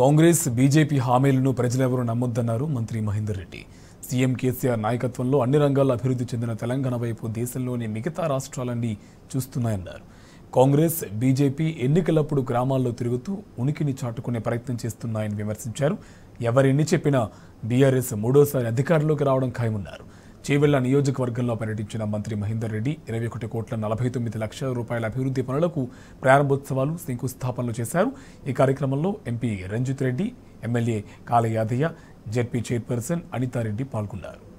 Congress BJP హామీలను ప్రజలెవరూ నమ్మొద్దన్నారు మంత్రి Mahender Reddy CM KCR నాయకత్వంలో అన్ని రంగాల్లో అభివృద్ధి చెందిన తెలంగాణ వైపు దేశంలోని మిగతా రాష్ట్రాలన్నీ చూస్తున్నాయన్నారు కాంగ్రెస్ బీజేపీ ఎన్నికలప్పుడు గ్రామాల్లో తిరుగుతూ ఉనికిని చాటుకునే ప్రయత్నం చేస్తున్నాయని విమర్శించారు ఎవరెన్ని చెప్పినా బీఆర్ఎస్ మూడోసారి అధికారంలోకి రావడం ఖాయమన్నారు చేవెళ్ల నియోజకవర్గంలో పర్యటించిన మంత్రి మహేందర్ రెడ్డి ఇరవై ఒకటి కోట్ల నలభై తొమ్మిది లక్షల రూపాయల అభివృద్ధి పనులకు ప్రారంభోత్సవాలు శంకుస్థాపనలు చేశారు ఈ కార్యక్రమంలో MP Ranjith Reddy MLA Kale Yadaiah ZP chairperson Anitha Reddy పాల్గొన్నారు